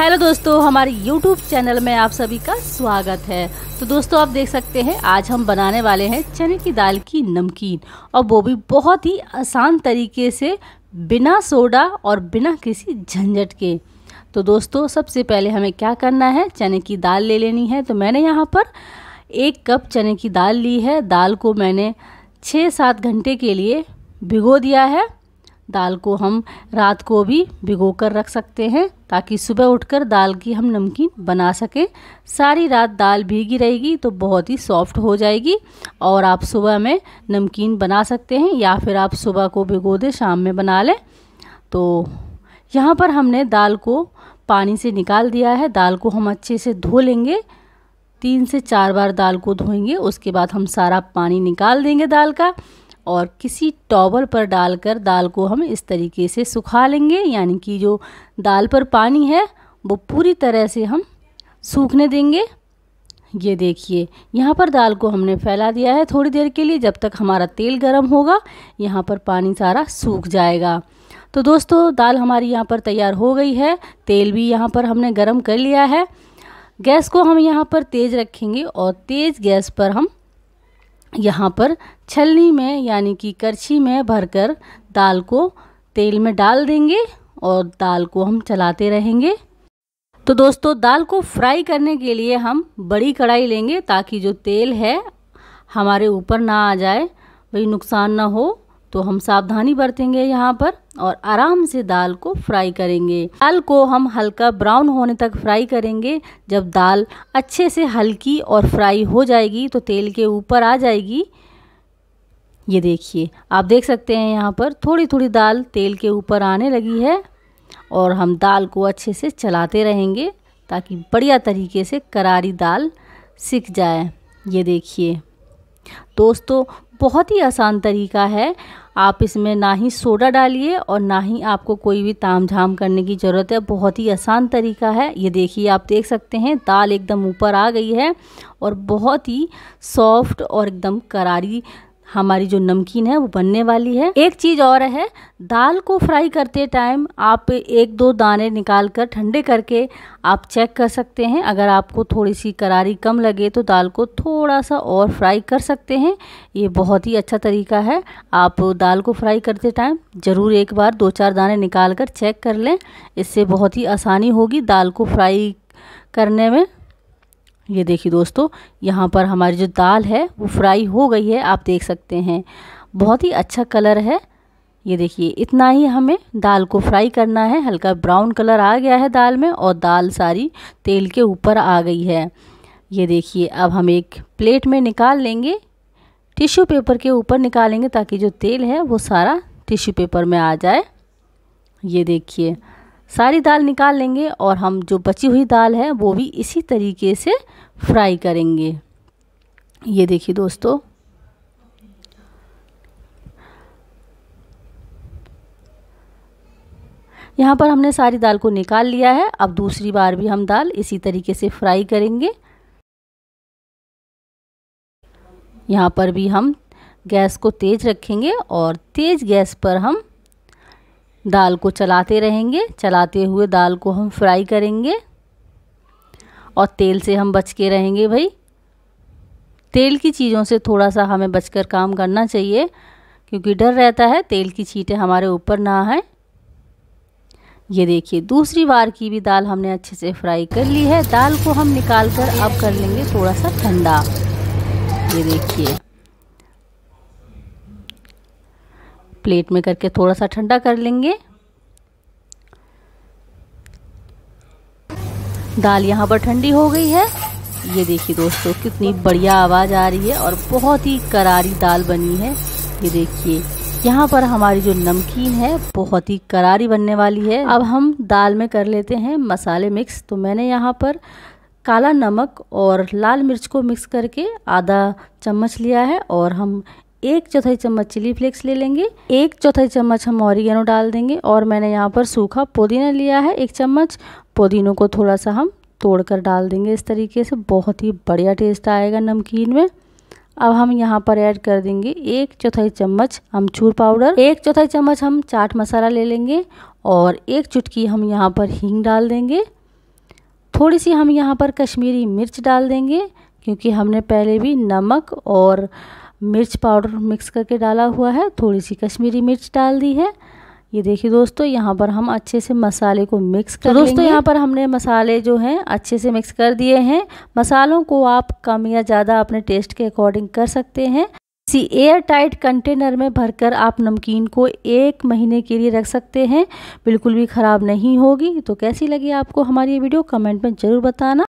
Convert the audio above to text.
hello दोस्तों हमारे YouTube channel में आप सभी का स्वागत है तो दोस्तों आप देख सकते हैं आज हम बनाने वाले हैं चने की दाल की नमकीन और वो भी बहुत ही आसान तरीके से बिना सोडा और बिना किसी झंझट के तो दोस्तों सबसे पहले हमें क्या करना है चने की दाल ले लेनी है तो मैंने यहाँ पर एक कप चने की दाल ली है दाल को मैंने छः सात घंटे के लिए भिगो दिया है दाल को हम रात को भी भिगो कर रख सकते हैं ताकि सुबह उठकर दाल की हम नमकीन बना सकें सारी रात दाल भीगी रहेगी तो बहुत ही सॉफ्ट हो जाएगी और आप सुबह में नमकीन बना सकते हैं या फिर आप सुबह को भिगो दें शाम में बना लें तो यहाँ पर हमने दाल को पानी से निकाल दिया है दाल को हम अच्छे से धो लेंगे तीन से चार बार दाल को धोएंगे उसके बाद हम सारा पानी निकाल देंगे दाल का और किसी टॉवल पर डालकर दाल को हम इस तरीके से सुखा लेंगे यानी कि जो दाल पर पानी है वो पूरी तरह से हम सूखने देंगे ये देखिए यहाँ पर दाल को हमने फैला दिया है थोड़ी देर के लिए जब तक हमारा तेल गर्म होगा यहाँ पर पानी सारा सूख जाएगा तो दोस्तों दाल हमारी यहाँ पर तैयार हो गई है तेल भी यहाँ पर हमने गर्म कर लिया है गैस को हम यहाँ पर तेज़ रखेंगे और तेज़ गैस पर हम यहाँ पर छलनी में यानी कि करछी में भरकर दाल को तेल में डाल देंगे और दाल को हम चलाते रहेंगे तो दोस्तों दाल को फ्राई करने के लिए हम बड़ी कढ़ाई लेंगे ताकि जो तेल है हमारे ऊपर ना आ जाए भाई नुकसान ना हो तो हम सावधानी बरतेंगे यहाँ पर और आराम से दाल को फ्राई करेंगे दाल को हम हल्का ब्राउन होने तक फ्राई करेंगे जब दाल अच्छे से हल्की और फ्राई हो जाएगी तो तेल के ऊपर आ जाएगी ये देखिए आप देख सकते हैं यहाँ पर थोड़ी थोड़ी दाल तेल के ऊपर आने लगी है और हम दाल को अच्छे से चलाते रहेंगे ताकि बढ़िया तरीके से करारी दाल सीख जाए ये देखिए दोस्तों बहुत ही आसान तरीका है आप इसमें ना ही सोडा डालिए और ना ही आपको कोई भी ताम झाम करने की ज़रूरत है बहुत ही आसान तरीका है ये देखिए आप देख सकते हैं दाल एकदम ऊपर आ गई है और बहुत ही सॉफ्ट और एकदम करारी हमारी जो नमकीन है वो बनने वाली है एक चीज़ और है दाल को फ्राई करते टाइम आप एक दो दाने निकाल कर ठंडे करके आप चेक कर सकते हैं अगर आपको थोड़ी सी करारी कम लगे तो दाल को थोड़ा सा और फ्राई कर सकते हैं ये बहुत ही अच्छा तरीका है आप दाल को फ्राई करते टाइम ज़रूर एक बार दो चार दाने निकाल कर चेक कर लें इससे बहुत ही आसानी होगी दाल को फ्राई करने में ये देखिए दोस्तों यहाँ पर हमारी जो दाल है वो फ्राई हो गई है आप देख सकते हैं बहुत ही अच्छा कलर है ये देखिए इतना ही हमें दाल को फ्राई करना है हल्का ब्राउन कलर आ गया है दाल में और दाल सारी तेल के ऊपर आ गई है ये देखिए अब हम एक प्लेट में निकाल लेंगे टिश्यू पेपर के ऊपर निकालेंगे ताकि जो तेल है वो सारा टिश्यू पेपर में आ जाए ये देखिए सारी दाल निकाल लेंगे और हम जो बची हुई दाल है वो भी इसी तरीके से फ्राई करेंगे ये देखिए दोस्तों यहाँ पर हमने सारी दाल को निकाल लिया है अब दूसरी बार भी हम दाल इसी तरीके से फ्राई करेंगे यहाँ पर भी हम गैस को तेज़ रखेंगे और तेज़ गैस पर हम दाल को चलाते रहेंगे चलाते हुए दाल को हम फ्राई करेंगे और तेल से हम बच के रहेंगे भाई तेल की चीज़ों से थोड़ा सा हमें बचकर काम करना चाहिए क्योंकि डर रहता है तेल की छीटें हमारे ऊपर ना आए ये देखिए दूसरी बार की भी दाल हमने अच्छे से फ्राई कर ली है दाल को हम निकाल कर अब कर लेंगे थोड़ा सा ठंडा ये देखिए प्लेट में करके थोड़ा सा ठंडा कर लेंगे दाल यहाँ पर ठंडी हो गई है ये देखिए दोस्तों कितनी बढ़िया आवाज़ आ रही है और बहुत ही करारी दाल बनी है ये देखिए यहाँ पर हमारी जो नमकीन है बहुत ही करारी बनने वाली है अब हम दाल में कर लेते हैं मसाले मिक्स तो मैंने यहाँ पर काला नमक और लाल मिर्च को मिक्स करके आधा चम्मच लिया है और हम एक चौथाई चम्मच चिली फ्लेक्स ले लेंगे एक चौथाई चम्मच हम ऑरिगेनो डाल देंगे और मैंने यहाँ पर सूखा पुदीना लिया है एक चम्मच पुदीनों को थोड़ा सा हम तोड़ कर डाल देंगे इस तरीके से बहुत ही बढ़िया टेस्ट आएगा नमकीन में अब हम यहाँ पर ऐड कर देंगे एक चौथाई चम्मच अमचूर पाउडर एक चौथाई चम्मच हम चाट मसाला ले लेंगे और एक चुटकी हम यहाँ पर हींग डाल देंगे थोड़ी सी हम यहाँ पर कश्मीरी मिर्च डाल देंगे क्योंकि हमने पहले भी नमक और मिर्च पाउडर मिक्स करके डाला हुआ है थोड़ी सी कश्मीरी मिर्च डाल दी है ये देखिए दोस्तों यहाँ पर हम अच्छे से मसाले को मिक्स तो कर तो दोस्तों यहाँ पर हमने मसाले जो हैं अच्छे से मिक्स कर दिए हैं मसालों को आप कम या ज़्यादा अपने टेस्ट के अकॉर्डिंग कर सकते हैं इसी एयर टाइट कंटेनर में भरकर आप नमकीन को एक महीने के लिए रख सकते हैं बिल्कुल भी ख़राब नहीं होगी तो कैसी लगी आपको हमारी ये वीडियो कमेंट में ज़रूर बताना